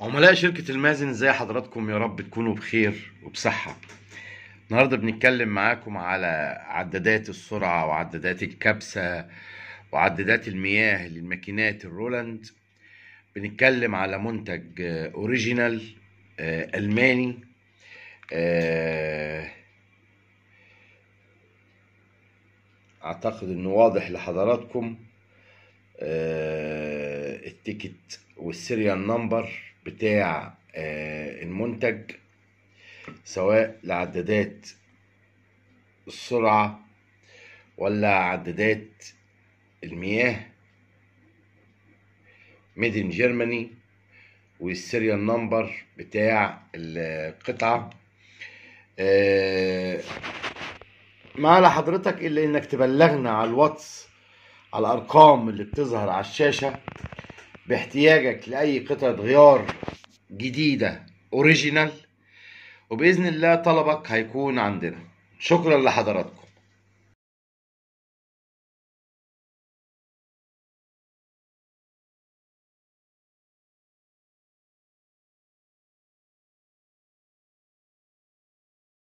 عملاء شركة المازن ازاي حضراتكم يا رب تكونوا بخير وبصحة النهاردة بنتكلم معاكم على عدادات السرعة وعدادات الكبسة وعدادات المياه للماكينات الرولاند بنتكلم على منتج اوريجينال آه، الماني آه، اعتقد انه واضح لحضراتكم آه، التيكت والسيريال نمبر بتاع آه، المنتج سواء لعدادات السرعة ولا عدادات المياه ميد ان جيرماني والسيريال نمبر بتاع القطعة آه، ما على حضرتك إلا إنك تبلغنا على الواتس على الأرقام اللي بتظهر على الشاشة باحتياجك لأي قطعة غيار جديدة اوريجينال وبإذن الله طلبك هيكون عندنا شكرا لحضراتكم